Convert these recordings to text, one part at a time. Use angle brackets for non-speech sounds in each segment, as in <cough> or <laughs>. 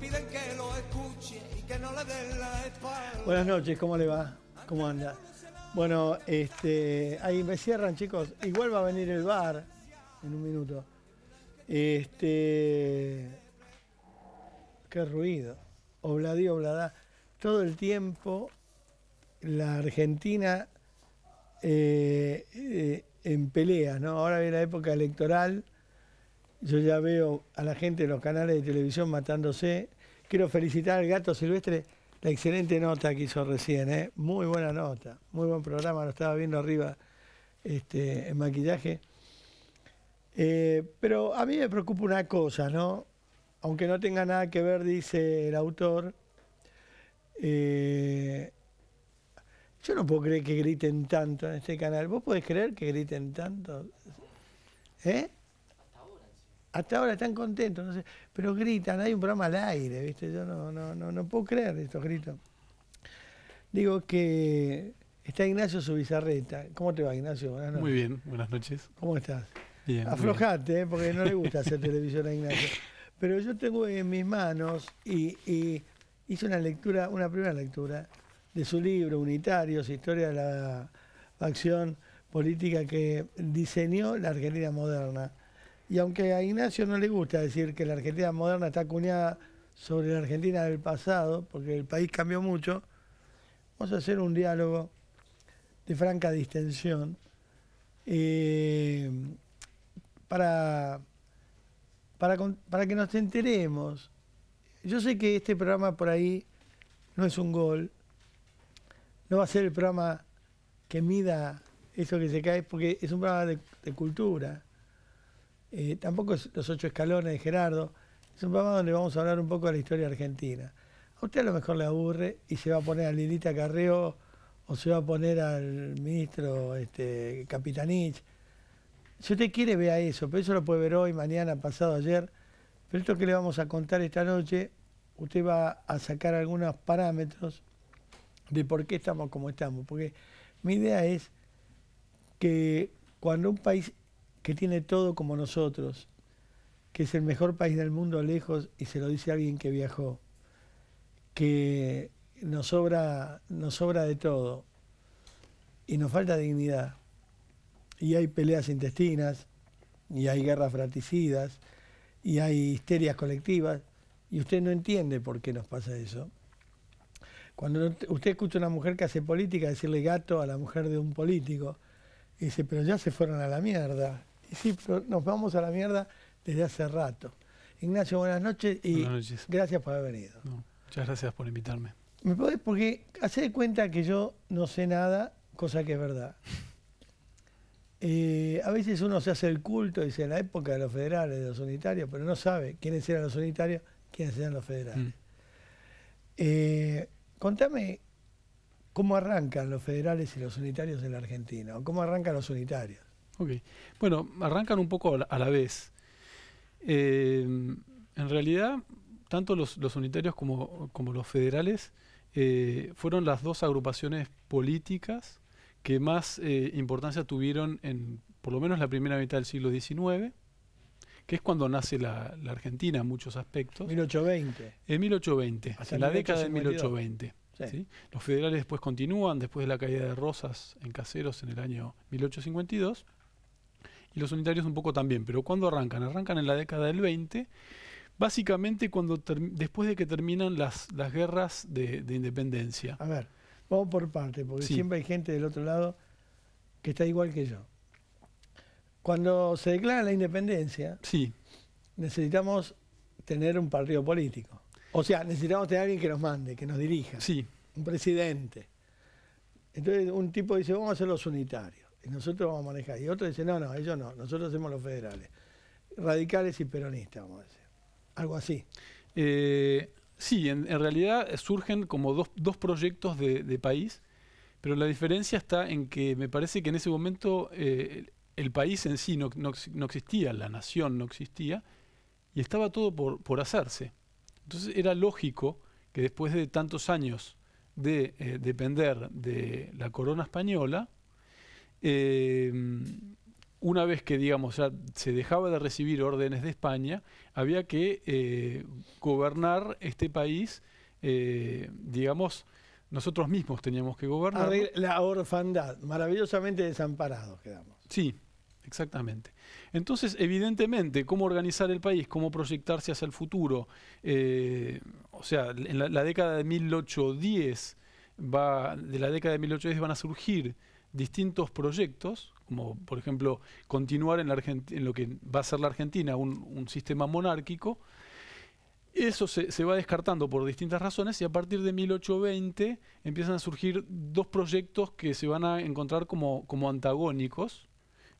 piden que lo escuche y que no le den la espalda. Buenas noches, ¿cómo le va? ¿Cómo anda? Bueno, este, ahí me cierran, chicos. Igual va a venir el bar en un minuto. Este, qué ruido. Obladí, oblada. Todo el tiempo la Argentina eh, eh, en pelea, ¿no? Ahora viene la época electoral yo ya veo a la gente en los canales de televisión matándose. Quiero felicitar al gato silvestre la excelente nota que hizo recién, ¿eh? muy buena nota, muy buen programa, lo estaba viendo arriba este, en maquillaje. Eh, pero a mí me preocupa una cosa, ¿no? Aunque no tenga nada que ver, dice el autor, eh, yo no puedo creer que griten tanto en este canal. ¿Vos podés creer que griten tanto? ¿Eh? hasta ahora están contentos, no sé, pero gritan, hay un programa al aire, ¿viste? Yo no, no, no, no puedo creer estos gritos. Digo que está Ignacio su Subizarreta. ¿Cómo te va, Ignacio? Muy bien, buenas noches. ¿Cómo estás? Bien, Aflojate, ¿eh? porque no le gusta <laughs> hacer televisión a Ignacio. Pero yo tengo en mis manos y, y hice una lectura, una primera lectura de su libro, Unitarios, Historia de la Acción Política que diseñó la Argentina Moderna y aunque a Ignacio no le gusta decir que la Argentina moderna está acuñada sobre la Argentina del pasado, porque el país cambió mucho, vamos a hacer un diálogo de franca distensión eh, para, para, que nos enteremos. Yo sé que este programa por ahí no es un gol, no va a ser el programa que mida eso que se cae, porque es un programa de cultura, eh, tampoco es Los Ocho Escalones de Gerardo, es un programa donde vamos a hablar un poco de la historia argentina. A usted a lo mejor le aburre y se va a poner a Lilita Carreo o se va a poner al ministro este, Capitanich. Si usted quiere, vea eso, pero eso lo puede ver hoy, mañana, pasado, ayer. Pero esto que le vamos a contar esta noche, usted va a sacar algunos parámetros de por qué estamos como estamos. Porque mi idea es que cuando un país que tiene todo como nosotros, que es el mejor país del mundo lejos y se lo dice alguien que viajó, que nos sobra, nos sobra de todo y nos falta dignidad. Y hay peleas intestinas, y hay guerras fratricidas, y hay histerias colectivas, y usted no entiende por qué nos pasa eso. Cuando usted escucha a una mujer que hace política decirle gato a la mujer de un político, y dice, pero ya se fueron a la mierda. Sí, pero nos vamos a la mierda desde hace rato. Ignacio, buenas noches y gracias por haber venido. muchas gracias por invitarme. ¿Me podés? Porque hace de cuenta que yo no sé nada, cosa que es verdad. <laughs> Eh, a veces uno se hace el culto, dice, en la época de los federales, de los unitarios, pero no sabe quiénes eran los unitarios, quiénes eran los federales. Mm. Eh, contame cómo arrancan los federales y los unitarios en la Argentina, o cómo arrancan los unitarios. Bueno, arrancan un poco a la vez. Eh, en realidad, tanto los, unitarios como, los federales eh, fueron las dos agrupaciones políticas que más eh, importancia tuvieron en por lo menos la primera mitad del siglo XIX, que es cuando nace la, Argentina en muchos aspectos. 1820. En 1820, Hasta en la década de 1820. Los federales después continúan, después de la caída de Rosas en Caseros en el año 1852 y los unitarios un poco también. Pero ¿cuándo arrancan? Arrancan en la década del 20, básicamente cuando después de que terminan las, guerras de, independencia. A ver, vamos por parte, porque siempre hay gente del otro lado que está igual que yo. Cuando se declara la independencia, sí. necesitamos tener un partido político. O sea, necesitamos tener alguien que nos mande, que nos dirija. Sí. Un presidente. Entonces un tipo dice, vamos a ser los unitarios. Y nosotros vamos a manejar. Y otros dicen, no, no, ellos no, nosotros somos los federales. Radicales y peronistas, vamos a decir. Algo así. Eh, sí, en, realidad surgen como dos, proyectos de, país, pero la diferencia está en que me parece que en ese momento eh, el, país en sí no, existía, la nación no existía, y estaba todo por, hacerse. Entonces era lógico que después de tantos años de eh, depender de la corona española, Em, una vez que, digamos, ya se dejaba de recibir órdenes de España, había que eh, gobernar este país, eh, digamos, nosotros mismos teníamos que gobernar. La orfandad, maravillosamente desamparados quedamos. Sí, exactamente. Entonces, evidentemente, cómo organizar el país, cómo proyectarse hacia el futuro, eh, o sea, en la, década de 1810, va, de la década de 1810 van a surgir distintos proyectos, como por ejemplo continuar en, la en lo que va a ser la Argentina, un, sistema monárquico, eso se, va descartando por distintas razones y a partir de 1820 empiezan a surgir dos proyectos que se van a encontrar como, como antagónicos,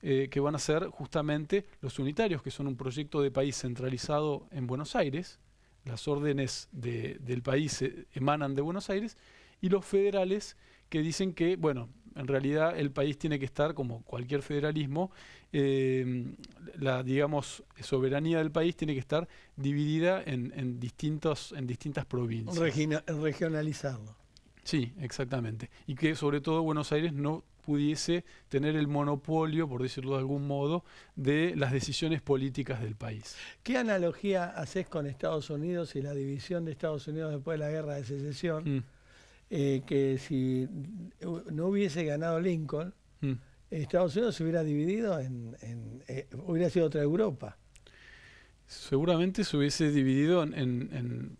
eh, que van a ser justamente los unitarios, que son un proyecto de país centralizado en Buenos Aires, las órdenes del país eh, emanan de Buenos Aires, y los federales que dicen que, bueno, en realidad el país tiene que estar, como cualquier federalismo, eh, la, digamos, soberanía del país tiene que estar dividida en, en distintos, en distintas provincias. Regionalizarlo. Sí, exactamente. Y que sobre todo Buenos Aires no pudiese tener el monopolio, por decirlo de algún modo, de las decisiones políticas del país. ¿Qué analogía haces con Estados Unidos y la división de Estados Unidos después de la guerra de secesión? Mm. Eh, que si eh, no hubiese ganado Lincoln, mm. Estados Unidos se hubiera dividido en, eh, hubiera sido otra Europa. Seguramente se hubiese dividido en,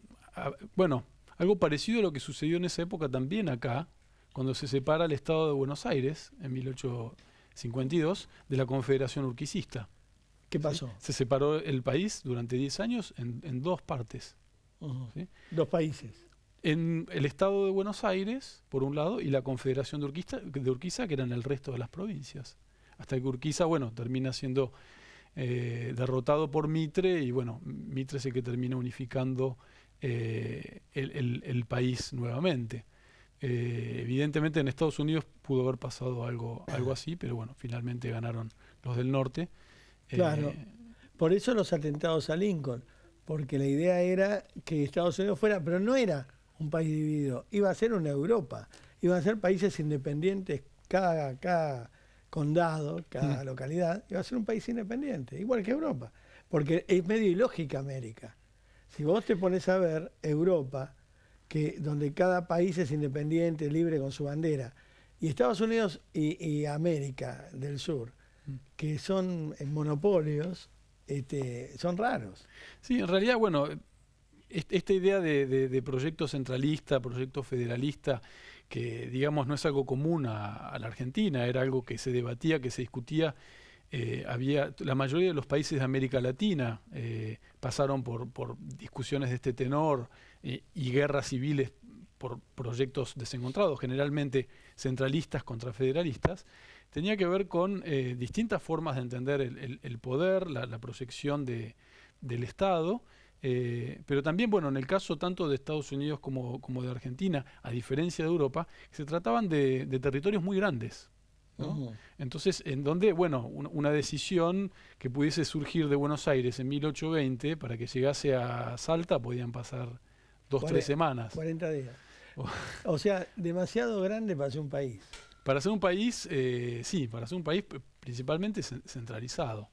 bueno, algo parecido a lo que sucedió en esa época también acá, cuando se separa el Estado de Buenos Aires en 1852 de la Confederación Urquicista. ¿Qué pasó? Se separó el país durante 10 años en, en dos partes. Dos países en el Estado de Buenos Aires, por un lado, y la Confederación de Urquiza, de Urquiza que eran el resto de las provincias. Hasta que Urquiza, bueno, termina siendo eh, derrotado por Mitre, y bueno, Mitre es el que termina unificando eh, el, país nuevamente. Eh, evidentemente en Estados Unidos pudo haber pasado algo, algo así, pero bueno, finalmente ganaron los del norte. Claro, por eso los atentados a Lincoln, porque la idea era que Estados Unidos fuera, pero no era un país dividido, iba a ser una Europa, iban a ser países independientes, cada, cada condado, cada mm. localidad, iba a ser un país independiente, igual que Europa, porque es medio ilógica América. Si vos te pones a ver Europa, que donde cada país es independiente, libre con su bandera, y Estados Unidos y, América del Sur, mm. que son eh, monopolios, este, son raros. Sí, en realidad, bueno, esta idea de, proyecto centralista, proyecto federalista, que digamos no es algo común a, la Argentina, era algo que se debatía, que se discutía. Eh, había la mayoría de los países de América Latina eh, pasaron por, discusiones de este tenor eh, y guerras civiles por proyectos desencontrados, generalmente centralistas contra federalistas, tenía que ver con distintas formas de entender el, poder, la, proyección del Estado eh, pero también, bueno, en el caso tanto de Estados Unidos como, de Argentina, a diferencia de Europa, se trataban de, territorios muy grandes. Entonces, en donde, bueno, una decisión que pudiese surgir de Buenos Aires en 1820 para que llegase a Salta podían pasar dos, tres semanas. 40 días. Oh. o sea, demasiado grande para ser un país. Para ser un país, eh, sí, para ser un país principalmente centralizado.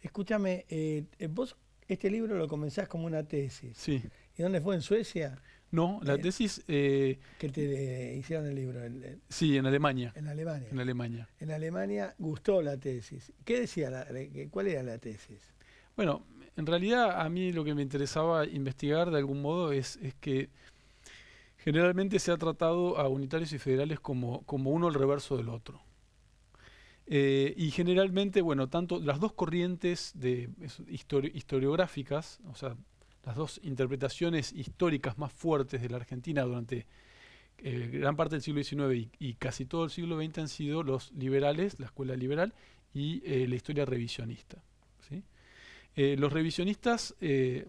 Escúchame, eh, vos este libro lo comenzás como una tesis. ¿Y dónde fue? ¿En Suecia? No, la eh, tesis... Eh, que te eh, hicieron el libro. sí, en Alemania. En Alemania. En Alemania. En Alemania gustó la tesis. ¿Qué decía? ¿Cuál era la tesis? Bueno, en realidad a mí lo que me interesaba investigar de algún modo es, es que generalmente se ha tratado a unitarios y federales como, como uno al reverso del otro. Eh, y generalmente, bueno, tanto las dos corrientes de, historiográficas, o sea, las dos interpretaciones históricas más fuertes de la Argentina durante eh, gran parte del siglo XIX y, casi todo el siglo XX han sido los liberales, la escuela liberal y eh, la historia revisionista. los revisionistas,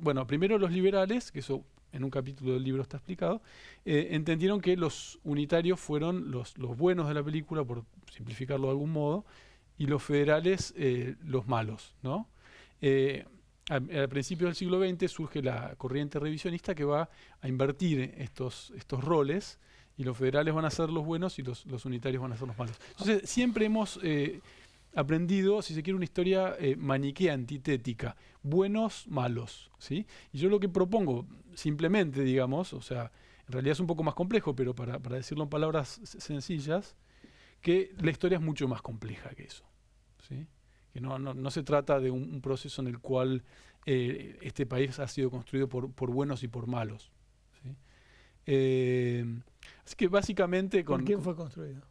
bueno, primero los liberales, que eso en un capítulo del libro está explicado, eh, entendieron que los unitarios fueron los, los, buenos de la película, por simplificarlo de algún modo, y los federales eh, los malos. ¿no? principios eh, al principio del siglo XX surge la corriente revisionista que va a invertir estos, estos roles y los federales van a ser los buenos y los, los unitarios van a ser los malos. Entonces siempre hemos aprendido, si se quiere, una historia eh, maniquea, antitética, buenos, malos. ¿sí? Y yo lo que propongo, simplemente, digamos, o sea, en realidad es un poco más complejo, pero para, decirlo en palabras sencillas, que la historia es mucho más compleja que eso. ¿sí? Que no, se trata de un, proceso en el cual eh, este país ha sido construido por, buenos y por malos. Eh, así que básicamente... Con, ¿Por quién fue construido?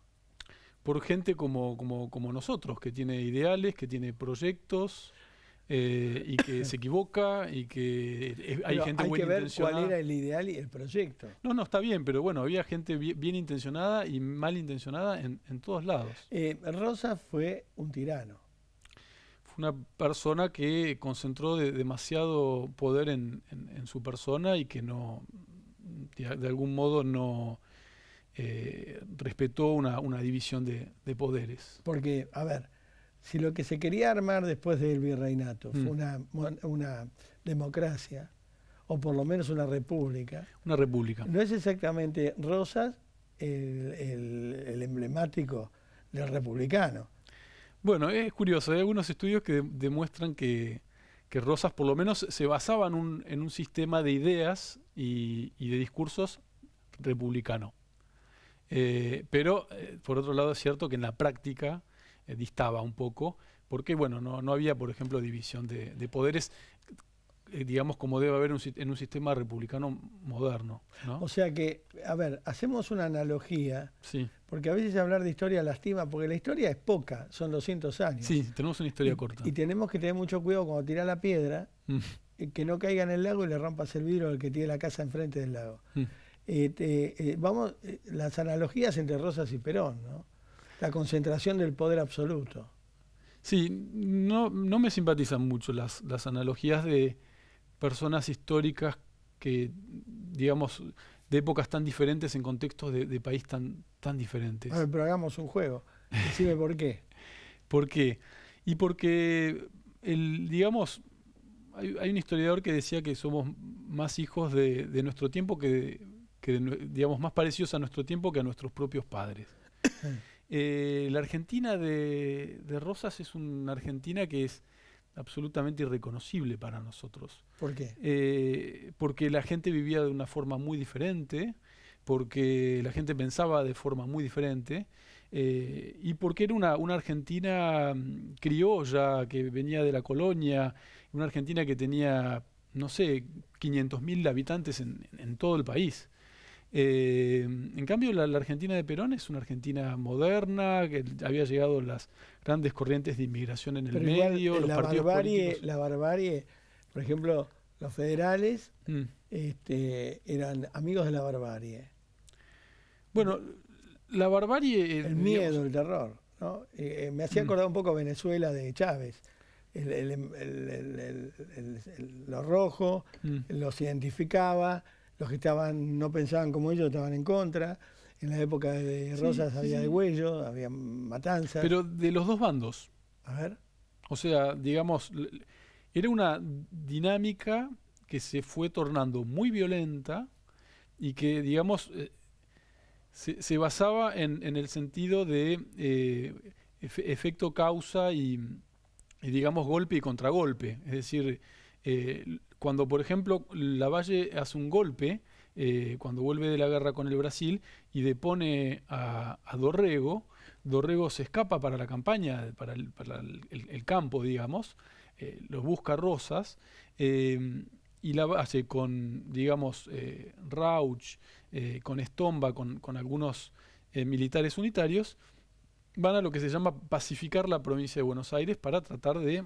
por gente como, como, nosotros, que tiene ideales, que tiene proyectos. Eh, y que se <coughs> equivoca y que hay gente hay que ver cuál era el ideal y el proyecto. No, no, está bien, pero bueno, había gente bien, intencionada y mal intencionada en, todos lados. Eh, Rosa fue un tirano. Fue una persona que concentró demasiado poder en, su persona y que no, de algún modo no, eh, respetó una, división de, poderes. Porque, a ver, si lo que se quería armar después del virreinato fue mm. una, democracia, o por lo menos una república. Una república. No es exactamente Rosas el, emblemático del republicano. Bueno, es curioso, hay algunos estudios que demuestran que, que, Rosas por lo menos se basaba en un, sistema de ideas y de discursos republicano. Eh, pero, eh, por otro lado, es cierto que en la práctica eh, distaba un poco, porque bueno, no, había, por ejemplo, división de, poderes, digamos, como debe haber en un sistema republicano moderno. O sea que, a ver, hacemos una analogía, porque a veces hablar de historia lastima, porque la historia es poca, son 200 años. Sí, tenemos una historia corta. Y tenemos que tener mucho cuidado cuando tirar la piedra, mm. que no caiga en el lago y le rompas el vidrio al que tiene la casa enfrente del lago. Mm. Este, eh, vamos, eh, las analogías entre Rosas y Perón, ¿no? La concentración del poder absoluto. Sí, no, me simpatizan mucho las, las analogías de personas históricas que, digamos, de épocas tan diferentes en contextos de, país tan, tan diferentes. pero hagamos un juego. Decime por qué. <laughs> ¿Por qué? Y porque, el, digamos, hay, un historiador que decía que somos más hijos de, de nuestro tiempo que de, que digamos más parecidos a nuestro tiempo que a nuestros propios padres. Eh, la Argentina de, Rosas es una Argentina que es absolutamente irreconocible para nosotros. ¿Por qué? Eh, porque la gente vivía de una forma muy diferente, porque la gente pensaba de forma muy diferente. Eh, y porque era una, Argentina mm, criolla que venía de la colonia, una Argentina que tenía, no sé, 500.000 habitantes en, todo el país. Eh, en cambio, la, Argentina de Perón es una Argentina moderna, que había llegado las grandes corrientes de inmigración en el medio, eh, la barbarie, por ejemplo, los federales mm. este, eran amigos de la barbarie. Bueno, la barbarie... Eh, el miedo, el terror. me hacía mm. acordar un poco a Venezuela de Chávez. lo rojo mm. los identificaba, los que estaban, no pensaban como ellos, estaban en contra. En la época de Rosas había de huello, había matanzas. Pero de los dos bandos. A ver. O sea, digamos, era una dinámica que se fue tornando muy violenta y que, digamos, eh, se, basaba en, el sentido de eh, efecto causa y, digamos, golpe y contragolpe. Es decir, eh, cuando, por ejemplo, Lavalle hace un golpe, eh, cuando vuelve de la guerra con el Brasil, y depone a, Dorrego, Dorrego se escapa para la campaña, para el, campo, digamos, eh, los busca Rosas, eh, y Lavalle con, digamos, eh, Rauch, con Estomba, con, con algunos militares unitarios, van a lo que se llama pacificar la provincia de Buenos Aires para tratar de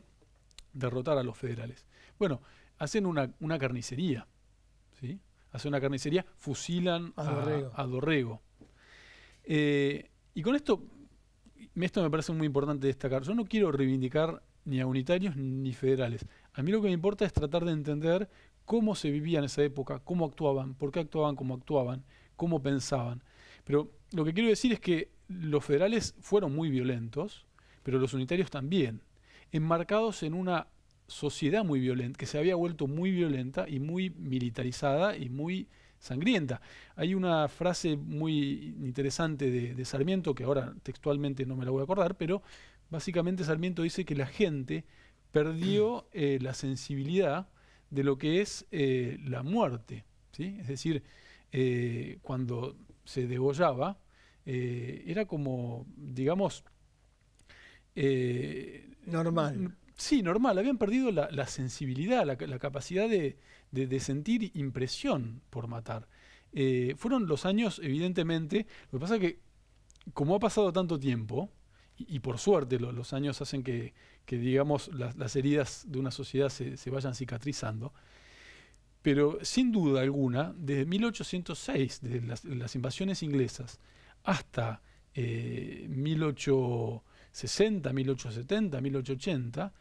derrotar a los federales. Bueno, hacen una, carnicería. ¿sí? Hacen una carnicería, fusilan a, Dorrego. Eh, y con esto, esto me parece muy importante destacar. Yo no quiero reivindicar ni a unitarios ni federales. A mí lo que me importa es tratar de entender cómo se vivía en esa época, cómo actuaban, por qué actuaban como actuaban, cómo pensaban. Pero lo que quiero decir es que los federales fueron muy violentos, pero los unitarios también, enmarcados en una sociedad muy violenta, que se había vuelto muy violenta y muy militarizada y muy sangrienta. Hay una frase muy interesante de, Sarmiento, que ahora textualmente no me la voy a acordar, pero básicamente Sarmiento dice que la gente perdió mm. eh, la sensibilidad de lo que es eh, la muerte. ¿sí? Es decir, eh, cuando se degollaba, era como, digamos, normal Sí, normal, habían perdido la, sensibilidad, la, capacidad de, sentir impresión por matar. Eh, fueron los años, evidentemente, lo que pasa es que como ha pasado tanto tiempo, y, por suerte los años hacen que, digamos, las, heridas de una sociedad se, vayan cicatrizando, pero sin duda alguna, desde 1806, desde las, invasiones inglesas, hasta eh, 1800, 60, 1870, 1880,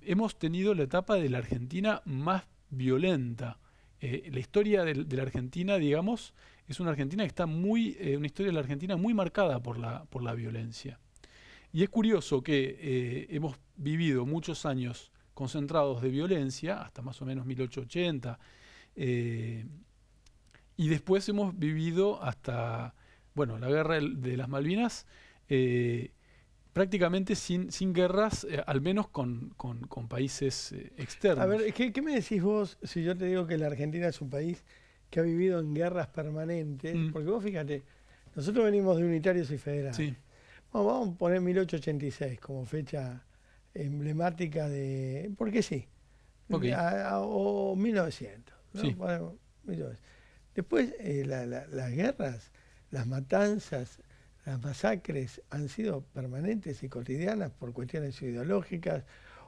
hemos tenido la etapa de la Argentina más violenta. Eh, la historia de, la Argentina, digamos, es una Argentina que está muy, eh, una historia de la Argentina muy marcada por la, por la violencia. Y es curioso que eh, hemos vivido muchos años concentrados de violencia, hasta más o menos 1880, y después hemos vivido hasta, bueno, la guerra de las Malvinas, prácticamente sin, sin guerras, eh, al menos con, países eh, externos. A ver, ¿qué, me decís vos si yo te digo que la Argentina es un país que ha vivido en guerras permanentes? Mm. Porque vos fíjate, nosotros venimos de unitarios y federales. vamos a poner 1886 como fecha emblemática de... Porque sí. o 1900. Después, eh, las guerras, las matanzas, las masacres han sido permanentes y cotidianas por cuestiones ideológicas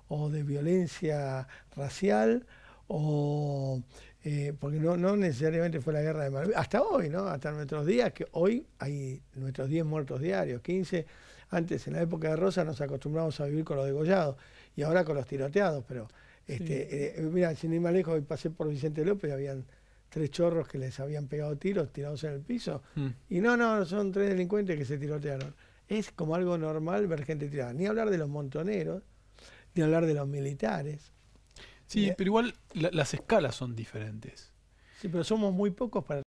o de violencia racial o eh, porque no, no, necesariamente fue la guerra de Malvinas, hasta hoy, ¿no? Hasta nuestros días, que hoy hay nuestros 10 muertos diarios, 15. Antes, en la época de Rosa, nos acostumbramos a vivir con los degollados y ahora con los tiroteados, pero, este, eh, mira, sin ir más lejos, hoy pasé por Vicente López, habían tres chorros que les habían pegado tiros tirados en el piso. Mm. Y no, no, son tres delincuentes que se tirotearon. Es como algo normal ver gente tirada. Ni hablar de los montoneros, ni hablar de los militares. Sí, pero igual las escalas son diferentes. Sí, pero somos muy pocos para...